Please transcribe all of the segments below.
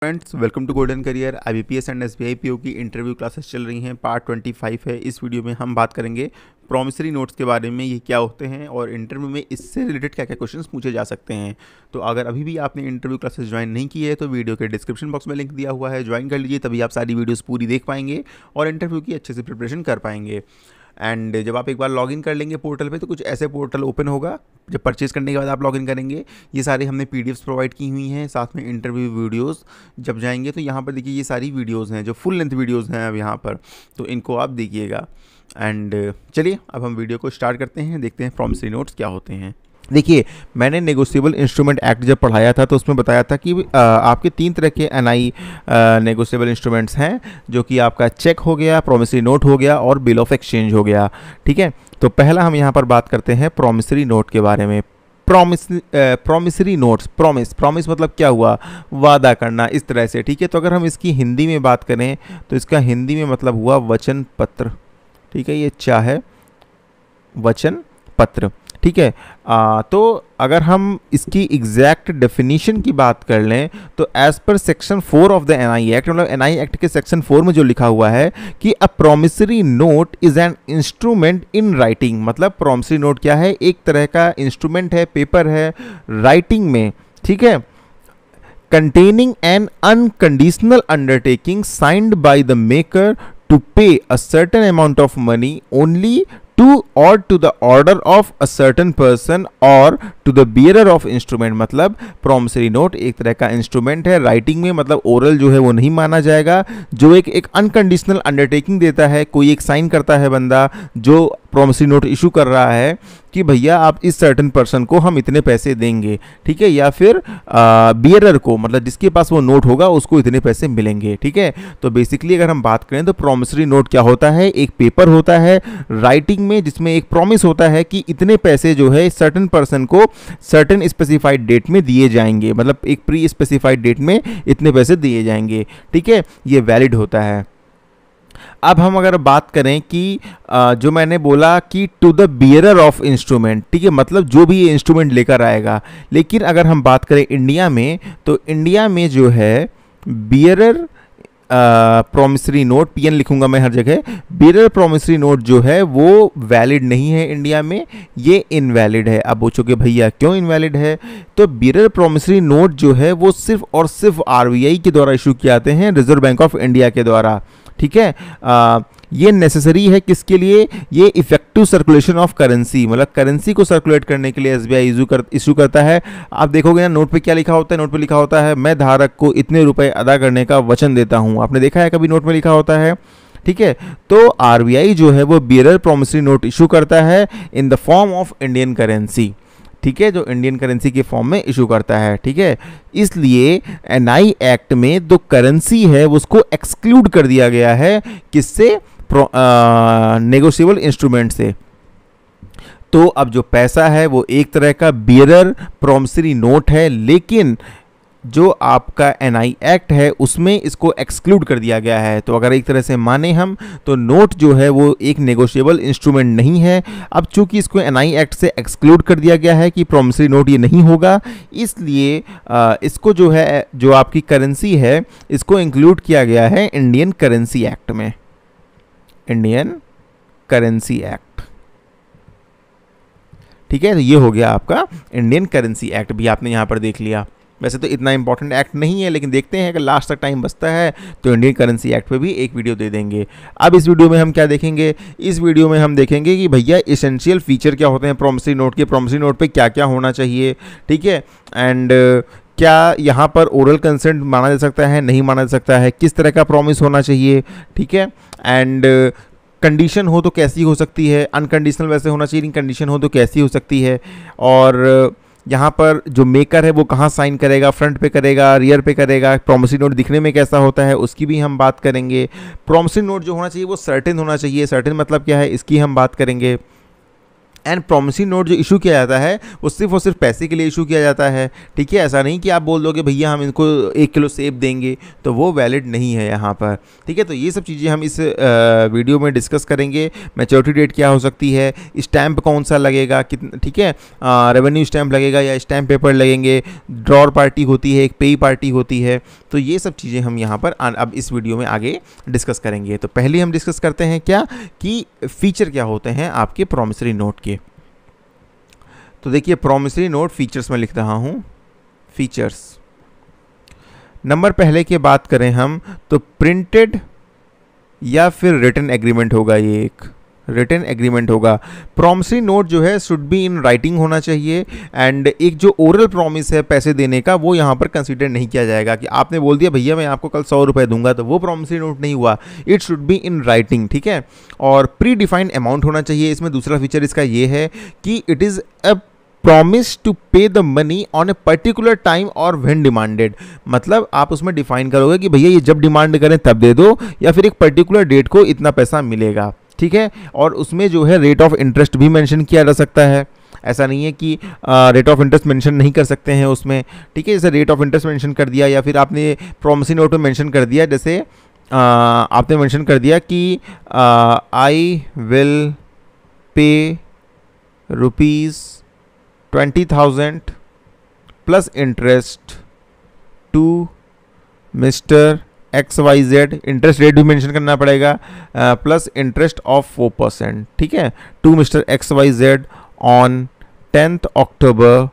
friends welcome to Golden Career IBPS and SBI की interview classes चल रही हैं पार्ट 25 है इस वीडियो में हम बात करेंगे प्रॉमिसरी नोट्स के बारे में ये क्या होते हैं और इंटरव्यू में इससे रिलेटेड क्या क्या क्वेश्चन पूछे जा सकते हैं तो अगर अभी भी आपने इंटरव्यू क्लासेस ज्वाइन नहीं की है तो वीडियो के डिस्क्रिप्शन बॉक्स में लिंक दिया हुआ है ज्वाइन कर लीजिए तभी आप सारी वीडियोज़ पूरी देख पाएंगे और इंटरव्यू की अच्छे से प्रिपरेशन कर पाएंगे एंड जब आप एक बार लॉगिन कर लेंगे पोर्टल पे तो कुछ ऐसे पोर्टल ओपन होगा जब परचेज़ करने के बाद आप लॉगिन करेंगे ये सारे हमने पी प्रोवाइड की हुई हैं साथ में इंटरव्यू वीडियोज़ जब जाएंगे तो यहाँ पर देखिए ये सारी वीडियोज़ हैं जो फुल लेंथ वीडियोज़ हैं अब यहाँ पर तो इनको आप देखिएगा एंड चलिए अब हम वीडियो को स्टार्ट करते हैं देखते हैं प्रॉमिसरी नोट्स क्या होते हैं देखिए मैंने नेगोशिएबल इंस्ट्रूमेंट एक्ट जब पढ़ाया था तो उसमें बताया था कि आ, आपके तीन तरह के एन आई इंस्ट्रूमेंट्स हैं जो कि आपका चेक हो गया प्रोमिसरी नोट हो गया और बिल ऑफ एक्सचेंज हो गया ठीक है तो पहला हम यहाँ पर बात करते हैं प्रोमिसरी नोट के बारे में promise promissory notes promise promise मतलब क्या हुआ वादा करना इस तरह से ठीक है तो अगर हम इसकी हिंदी में बात करें तो इसका हिंदी में मतलब हुआ वचन पत्र ठीक है ये चाहे वचन पत्र ठीक है आ, तो अगर हम इसकी एग्जैक्ट डेफिनेशन की बात कर लें तो as per section four of the N I act मतलब एन आई एक्ट के सेक्शन फोर में जो लिखा हुआ है कि a promissory note is an instrument in writing मतलब प्रोमिसरी नोट क्या है एक तरह का इंस्ट्रूमेंट है पेपर है राइटिंग में ठीक है containing an unconditional undertaking signed by the maker to pay a certain amount of money only to और to the order of a certain person और to the bearer of instrument मतलब promissory note एक तरह का instrument है writing में मतलब oral जो है वो नहीं माना जाएगा जो एक अनकंडीशनल अंडरटेकिंग देता है कोई एक साइन करता है बंदा जो प्रोमिसरी नोट इशू कर रहा है कि भैया आप इस सर्टन पर्सन को हम इतने पैसे देंगे ठीक है या फिर बियरर को मतलब जिसके पास वो नोट होगा उसको इतने पैसे मिलेंगे ठीक है तो बेसिकली अगर हम बात करें तो प्रोमिसरी नोट क्या होता है एक पेपर होता है राइटिंग में जिसमें एक प्रॉमिस होता है कि इतने पैसे जो है सर्टन पर्सन को सर्टन स्पेसिफाइड डेट में दिए जाएंगे मतलब एक प्री स्पेसिफाइड डेट में इतने पैसे दिए जाएंगे ठीक है ये वैलिड होता है अब हम अगर बात करें कि जो मैंने बोला कि to the bearer of instrument ठीक है मतलब जो भी ये इंस्ट्रूमेंट लेकर आएगा लेकिन अगर हम बात करें इंडिया में तो इंडिया में जो है बियरर प्रोमिसरी नोट पीएन लिखूंगा मैं हर जगह बियर प्रोमिसरी नोट जो है वो वैलिड नहीं है इंडिया में ये इनवैलिड है अब पूछोगे भैया क्यों इनवैलिड है तो बियर प्रोमिसरी नोट जो है वो सिर्फ और सिर्फ आरबीआई के द्वारा इशू किए जाते हैं रिजर्व बैंक ऑफ इंडिया के द्वारा ठीक है आ, ये नेसेसरी है किसके लिए ये इफेक्टिव सर्कुलेशन ऑफ करेंसी मतलब करेंसी को सर्कुलेट करने के लिए एस बी आई कर इशू करता है आप देखोगे ना नोट पे क्या लिखा होता है नोट पे लिखा होता है मैं धारक को इतने रुपए अदा करने का वचन देता हूँ आपने देखा है कभी नोट में लिखा होता है ठीक है तो आर जो है वो बियर प्रोमिसरी नोट इशू करता है in the form of Indian currency ठीक है जो इंडियन करेंसी के फॉर्म में इशू करता है ठीक है इसलिए एन एक्ट में जो करेंसी है उसको एक्सक्लूड कर दिया गया है किससे नेगोशियबल इंस्ट्रूमेंट से तो अब जो पैसा है वो एक तरह का बियरर प्रोमसरी नोट है लेकिन जो आपका एन एक्ट है उसमें इसको एक्सक्लूड कर दिया गया है तो अगर एक तरह से माने हम तो नोट जो है वो एक नेगोशिएबल इंस्ट्रूमेंट नहीं है अब चूंकि इसको एन एक्ट से एक्सक्लूड कर दिया गया है कि प्रोमिसरी नोट ये नहीं होगा इसलिए इसको जो है जो आपकी करेंसी है इसको इंक्लूड किया गया है इंडियन करेंसी एक्ट में इंडियन करेंसी एक्ट ठीक है तो ये हो गया आपका इंडियन करेंसी एक्ट भी आपने यहाँ पर देख लिया वैसे तो इतना इंपॉर्टेंट एक्ट नहीं है लेकिन देखते हैं अगर लास्ट तक टाइम बचता है तो इंडियन करेंसी एक्ट पे भी एक वीडियो दे देंगे अब इस वीडियो में हम क्या देखेंगे इस वीडियो में हम देखेंगे कि भैया इसेंशियल फीचर क्या होते हैं प्रोमिसरी नोट के प्रोमिसरी नोट पर क्या क्या होना चाहिए ठीक है एंड क्या यहाँ पर ओरल कंसेंट माना जा सकता है नहीं माना जा सकता है किस तरह का प्रॉमिस होना चाहिए ठीक है एंड कंडीशन हो तो कैसी हो सकती है अनकंडीशनल वैसे होना चाहिए कंडीशन हो तो कैसी हो सकती है और यहाँ पर जो मेकर है वो कहाँ साइन करेगा फ्रंट पे करेगा रियर पे करेगा प्रोमिसरी नोट दिखने में कैसा होता है उसकी भी हम बात करेंगे प्रोमिसरी नोट जो होना चाहिए वो सर्टेन होना चाहिए सर्टेन मतलब क्या है इसकी हम बात करेंगे एंड प्रोमिसिंग नोट जो इशू किया जाता है वो सिर्फ और सिर्फ पैसे के लिए इशू किया जाता है ठीक है ऐसा नहीं कि आप बोल दोगे भैया हम इनको एक किलो सेब देंगे तो वो वैलिड नहीं है यहाँ पर ठीक है तो ये सब चीज़ें हम इस वीडियो में डिस्कस करेंगे मेचोरिटी डेट क्या हो सकती है स्टैंप कौन सा लगेगा कितना ठीक है रेवेन्यू स्टैम्प लगेगा या स्टैम्प पेपर लगेंगे ड्रॉर पार्टी होती है एक पेई पार्टी होती है तो ये सब चीज़ें हम यहाँ पर अब इस वीडियो में आगे डिस्कस करेंगे तो पहले हम डिस्कस करते हैं क्या कि फ़ीचर क्या होते हैं आपके प्रोमिसरी नोट के तो देखिए प्रोमिसरी नोट फीचर्स में लिख रहा हूँ फीचर्स नंबर पहले की बात करें हम तो प्रिंटेड या फिर रिटर्न एग्रीमेंट होगा ये एक रिटर्न एग्रीमेंट होगा प्रॉमिसरी नोट जो है शुड बी इन राइटिंग होना चाहिए एंड एक जो ओरल प्रॉमिस है पैसे देने का वो यहाँ पर कंसिडर नहीं किया जाएगा कि आपने बोल दिया भैया मैं आपको कल सौ रुपये दूंगा तो वो प्रॉमिसरी नोट नहीं हुआ it should be in writing ठीक है और प्री डिफाइंड अमाउंट होना चाहिए इसमें दूसरा फीचर इसका ये है कि it is a promise to pay the money on a particular time और वेन डिमांडेड मतलब आप उसमें डिफाइन करोगे कि भैया ये जब डिमांड करें तब दे दो या फिर एक पर्टिकुलर डेट को इतना पैसा मिलेगा ठीक है और उसमें जो है रेट ऑफ इंटरेस्ट भी मेंशन किया जा सकता है ऐसा नहीं है कि रेट ऑफ इंटरेस्ट मेंशन नहीं कर सकते हैं उसमें ठीक है जैसे रेट ऑफ इंटरेस्ट मेंशन कर दिया या फिर आपने प्रोमिसिंग नोट में मेंशन कर दिया जैसे आपने मेंशन कर दिया कि I will pay rupees twenty thousand plus interest to mister X Y Z interest rate भी मेंशन करना पड़ेगा plus interest of four percent ठीक है to mister X Y Z on tenth October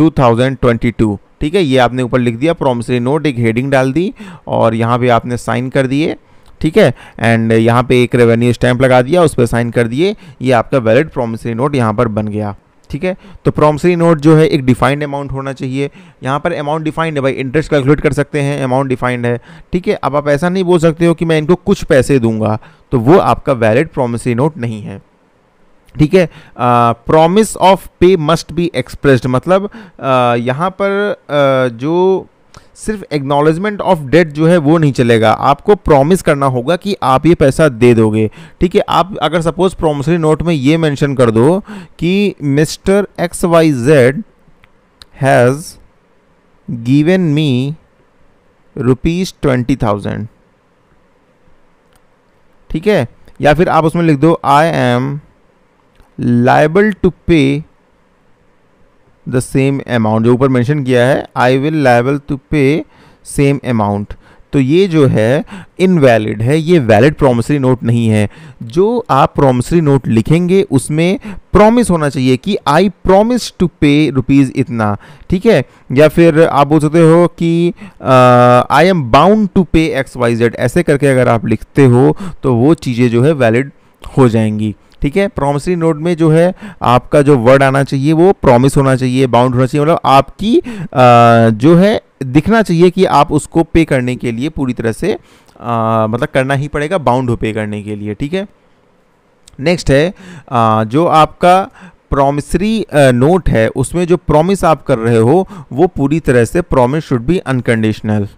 2022 ठीक है ये आपने ऊपर लिख दिया प्रॉमिसरी नोट एक हेडिंग डाल दी और यहाँ पे आपने साइन कर दिए ठीक है एंड यहाँ पे एक रेवेन्यू स्टैंप लगा दिया उस पर साइन कर दिए ये आपका वैलिड प्रॉमिसरी नोट यहाँ पर बन गया ठीक है तो प्रॉमसरी नोट जो है एक डिफाइंड अमाउंट होना चाहिए यहाँ पर अमाउंट डिफाइंड है भाई इंटरेस्ट कैलकुलेट कर सकते हैं अमाउंट डिफाइंड है ठीक है अब आप ऐसा नहीं बोल सकते हो कि मैं इनको कुछ पैसे दूंगा तो वो आपका वैलिड प्रोमिसरी नोट नहीं है ठीक है promise of pay must be expressed मतलब आ, यहाँ पर आ, जो सिर्फ एग्नोलेजमेंट ऑफ डेट जो है वो नहीं चलेगा आपको प्रॉमिस करना होगा कि आप ये पैसा दे दोगे ठीक है आप अगर सपोज प्रोमिसरी नोट में ये मेंशन कर दो कि mister X Y Z has given me rupees twenty thousand ठीक है या फिर आप उसमें लिख दो I am liable to pay the same amount जो ऊपर मैंशन किया है I will liable to pay same amount तो ये जो है इनवैलिड है ये वैलिड प्रोमिसरी नोट नहीं है जो आप प्रोमिसरी नोट लिखेंगे उसमें प्रॉमिस होना चाहिए कि I promise to pay rupees इतना ठीक है या फिर आप बोल सकते हो कि I am bound to pay X Y Z ऐसे करके अगर आप लिखते हो तो वो चीज़ें जो है वैलिड हो जाएंगी ठीक है प्रॉमिसरी नोट में जो है आपका जो वर्ड आना चाहिए वो प्रॉमिस होना चाहिए बाउंड होना चाहिए मतलब आपकी आ, जो है दिखना चाहिए कि आप उसको पे करने के लिए पूरी तरह से आ, मतलब करना ही पड़ेगा बाउंड हो पे करने के लिए ठीक है नेक्स्ट है आ, जो आपका प्रॉमिसरी नोट है उसमें जो प्रॉमिस आप कर रहे हो वो पूरी तरह से promise should be unconditional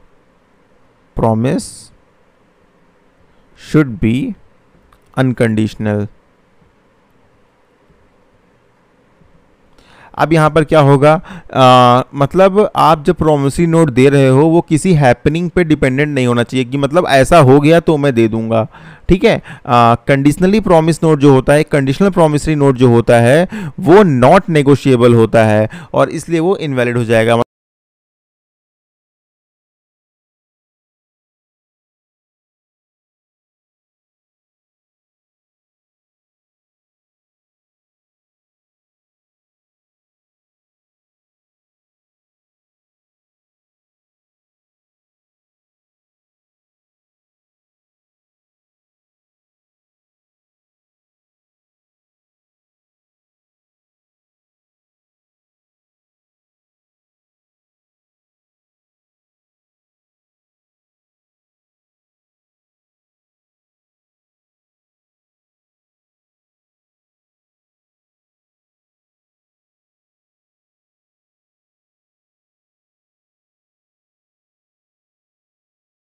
promise should be unconditional अब यहाँ पर क्या होगा आ, मतलब आप जब प्रोमिसरी नोट दे रहे हो वो किसी हैपनिंग पे डिपेंडेंट नहीं होना चाहिए कि मतलब ऐसा हो गया तो मैं दे दूंगा ठीक है कंडीशनली प्रॉमिस नोट जो होता है कंडीशनल प्रोमिसरी नोट जो होता है वो नॉट नेगोशिएबल होता है और इसलिए वो इनवैलिड हो जाएगा